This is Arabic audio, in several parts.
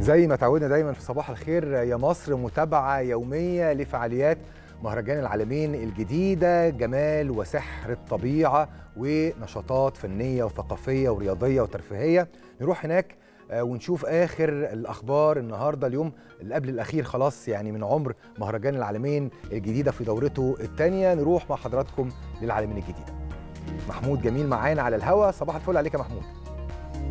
زي ما تعودنا دايما في صباح الخير يا مصر متابعة يومية لفعاليات مهرجان العالمين الجديدة جمال وسحر الطبيعة ونشاطات فنية وثقافية ورياضية وترفيهية نروح هناك آه، ونشوف اخر الاخبار النهارده اليوم اللي قبل الاخير خلاص يعني من عمر مهرجان العالمين الجديده في دورته الثانيه نروح مع حضراتكم للعالمين الجديده محمود جميل معانا على الهوا صباح الفل عليك يا محمود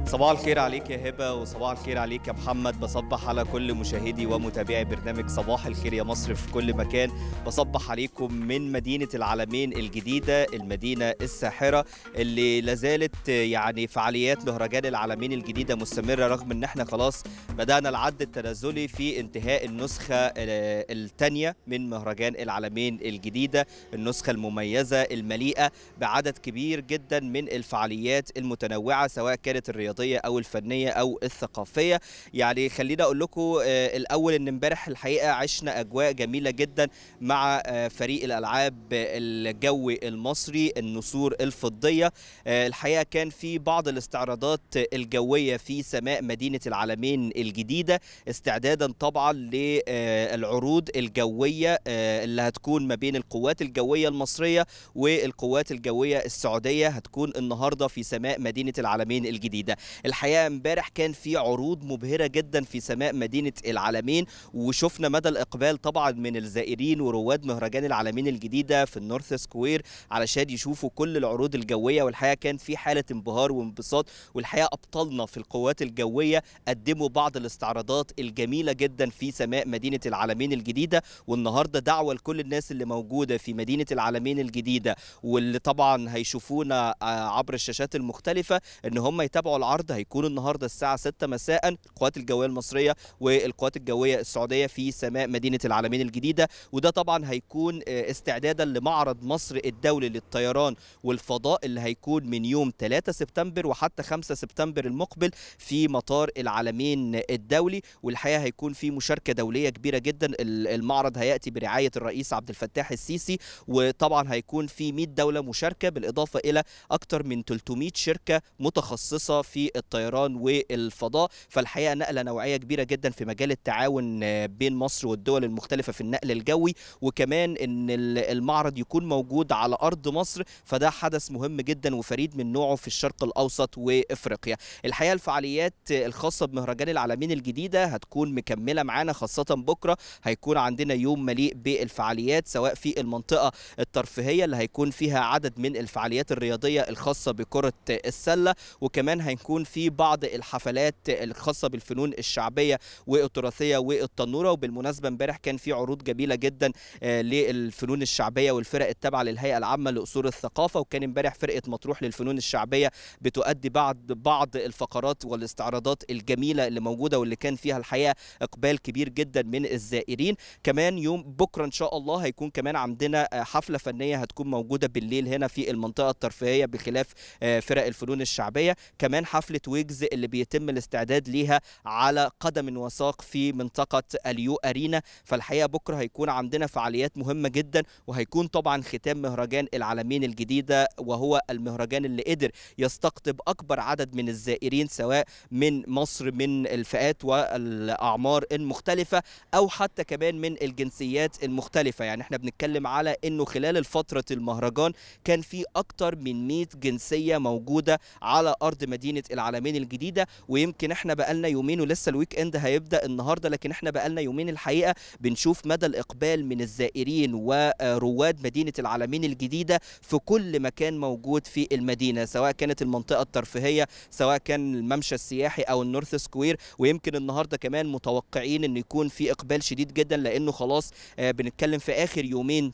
صباح الخير عليك يا هبه وصباح الخير عليك يا محمد بصبح على كل مشاهدي ومتابعي برنامج صباح الخير يا مصر في كل مكان بصبح عليكم من مدينه العالمين الجديده المدينه الساحره اللي لازالت يعني فعاليات مهرجان العالمين الجديده مستمره رغم ان احنا خلاص بدانا العد التنازلي في انتهاء النسخه آه، الثانيه من مهرجان العالمين الجديده النسخه المميزه المليئه بعدد كبير جدا من الفعاليات المتنوعه سواء كانت الرياضية الرياضيه او الفنيه او الثقافيه يعني خليني اقول لكم آه، الاول ان امبارح الحقيقه عشنا اجواء جميله جدا مع آه، فريق الالعاب الجوي المصري النسور الفضيه آه، الحقيقه كان في بعض الاستعراضات الجويه في سماء مدينه العالمين الجديده استعدادا طبعا للعروض الجويه اللي هتكون ما بين القوات الجويه المصريه والقوات الجويه السعوديه هتكون النهارده في سماء مدينه العالمين الجديده الحقيقه امبارح كان في عروض مبهره جدا في سماء مدينه العالمين وشفنا مدى الاقبال طبعا من الزائرين ورواد مهرجان العالمين الجديده في النورث سكوير علشان يشوفوا كل العروض الجويه والحقيقه كان في حاله انبهار وانبساط والحقيقه ابطالنا في القوات الجويه قدموا بعض الاستعراضات الجميله جدا في سماء مدينه العالمين الجديده والنهارده دعوه لكل الناس اللي موجوده في مدينه العالمين الجديده واللي طبعا هيشوفونا آه، عبر الشاشات المختلفه ان هم يتابعوا العرض العرض هيكون النهارده الساعه 6 مساء القوات الجويه المصريه والقوات الجويه السعوديه في سماء مدينه العالمين الجديده وده طبعا هيكون آه، استعدادا لمعرض مصر الدولي للطيران والفضاء اللي هيكون من يوم 3 سبتمبر وحتى 5 سبتمبر المقبل في مطار العالمين الدولي والحقيقه هيكون في مشاركه دوليه كبيره جدا المعرض هياتي برعايه الرئيس عبد الفتاح السيسي وطبعا هيكون في 100 دوله مشاركه بالاضافه الى اكثر من 300 شركه متخصصه في الطيران والفضاء فالحقيقه نقله نوعيه كبيره جدا في مجال التعاون آه، بين مصر والدول المختلفه في النقل الجوي وكمان ان المعرض يكون موجود على ارض مصر فده حدث مهم جدا وفريد من نوعه في الشرق الاوسط وافريقيا الحقيقه الفعاليات الخاصه بمهرجان العالمين الجديده هتكون مكمله معانا خاصه بكره هيكون عندنا يوم مليء بالفعاليات سواء في المنطقه الترفيهيه اللي هيكون فيها عدد من الفعاليات الرياضيه الخاصه بكره السله وكمان هيكون بيكون في بعض الحفلات الخاصه بالفنون الشعبيه والتراثيه والتنوره وبالمناسبه امبارح كان في عروض جميله جدا آه، للفنون الشعبيه والفرق التابعه للهيئه العامه لاصول الثقافه وكان امبارح فرقه مطروح للفنون الشعبيه بتؤدي بعض بعض الفقرات والاستعراضات الجميله اللي موجوده واللي كان فيها الحقيقه اقبال كبير جدا من الزائرين كمان يوم بكره ان شاء الله هيكون كمان عندنا آه، حفله فنيه هتكون موجوده بالليل هنا في المنطقه الترفيهيه بخلاف آه، فرق الفنون الشعبيه كمان حفلة حفلة ويجز اللي بيتم الاستعداد ليها على قدم وساق في منطقة اليو أرينا فالحقيقة بكرة هيكون عندنا فعاليات مهمة جدا وهيكون طبعا ختام مهرجان العالمين الجديدة وهو المهرجان اللي قدر يستقطب أكبر عدد من الزائرين سواء من مصر من الفئات والأعمار المختلفة أو حتى كمان من الجنسيات المختلفة يعني احنا بنتكلم على أنه خلال الفترة المهرجان كان في أكتر من 100 جنسية موجودة على أرض مدينة العالمين الجديده ويمكن احنا بقالنا يومين ولسه الويك اند هيبدا النهارده لكن احنا بقالنا يومين الحقيقه بنشوف مدى الاقبال من الزائرين ورواد مدينه العالمين الجديده في كل مكان موجود في المدينه سواء كانت المنطقه الترفيهيه سواء كان الممشى السياحي او النورث سكوير ويمكن النهارده كمان متوقعين ان يكون في اقبال شديد جدا لانه خلاص آه، بنتكلم في اخر يومين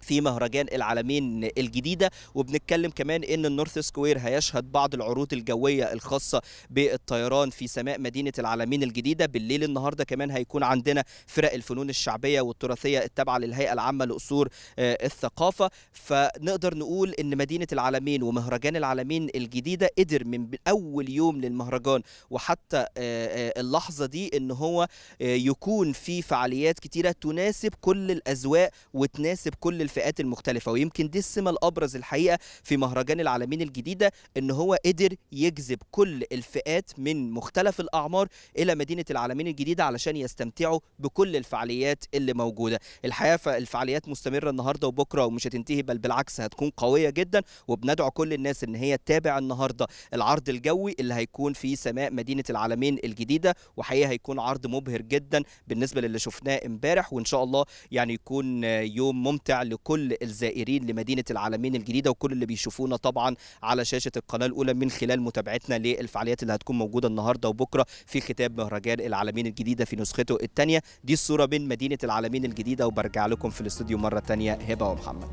في مهرجان العالمين الجديده وبنتكلم كمان ان النورث سكوير هيشهد بعض العروض الجويه الخاصه بالطيران في سماء مدينه العالمين الجديده بالليل النهارده كمان هيكون عندنا فرق الفنون الشعبيه والتراثيه التابعه للهيئه العامه لاصول آه، الثقافه فنقدر نقول ان مدينه العالمين ومهرجان العالمين الجديده قدر من اول يوم للمهرجان وحتى آه، آه، اللحظه دي ان هو يكون في فعاليات كتيره تناسب كل الاذواق وتناسب كل الفئات المختلفه ويمكن دي السمه الابرز الحقيقه في مهرجان العالمين الجديده ان هو قدر يجذب كل الفئات من مختلف الاعمار الى مدينه العالمين الجديده علشان يستمتعوا بكل الفعاليات اللي موجوده الحقيقه فالفعاليات مستمره النهارده وبكره ومش هتنتهي بل بالعكس هتكون قويه جدا وبندعو كل الناس ان هي تتابع النهارده العرض الجوي اللي هيكون في سماء مدينه العالمين الجديده وحقيقه هيكون عرض مبهر جدا بالنسبه للي شفناه امبارح وان شاء الله يعني يكون يوم ممتع لكل الزائرين لمدينه العالمين الجديده وكل اللي بيشوفونا طبعا على شاشه القناه الاولى من خلال متابعتنا للفعاليات اللي هتكون موجوده النهارده وبكره في ختاب مهرجان العالمين الجديده في نسخته الثانيه دي الصوره من مدينه العالمين الجديده وبرجع لكم في الاستوديو مره ثانيه هبه ومحمد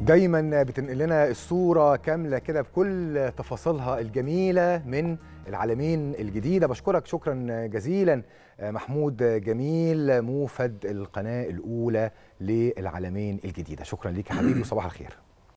دايما بتنقل لنا الصوره كامله كده بكل تفاصيلها الجميله من العالمين الجديده بشكرك شكرا جزيلا محمود جميل موفد القناه الاولى للعالمين الجديده شكرا ليك يا حبيبي وصباح الخير